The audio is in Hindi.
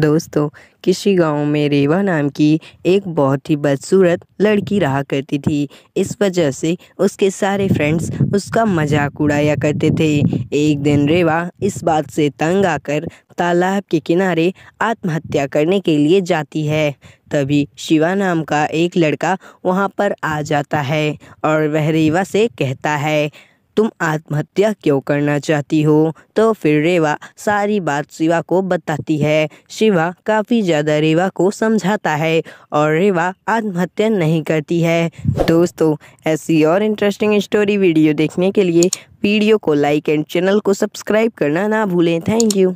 दोस्तों किसी गांव में रेवा नाम की एक बहुत ही बदसूरत लड़की रहा करती थी इस वजह से उसके सारे फ्रेंड्स उसका मजाक उड़ाया करते थे एक दिन रेवा इस बात से तंग आकर तालाब के किनारे आत्महत्या करने के लिए जाती है तभी शिवा नाम का एक लड़का वहाँ पर आ जाता है और वह रेवा से कहता है तुम आत्महत्या क्यों करना चाहती हो तो फिर रेवा सारी बात शिवा को बताती है शिवा काफ़ी ज़्यादा रेवा को समझाता है और रेवा आत्महत्या नहीं करती है दोस्तों ऐसी और इंटरेस्टिंग स्टोरी वीडियो देखने के लिए वीडियो को लाइक एंड चैनल को सब्सक्राइब करना ना भूलें थैंक यू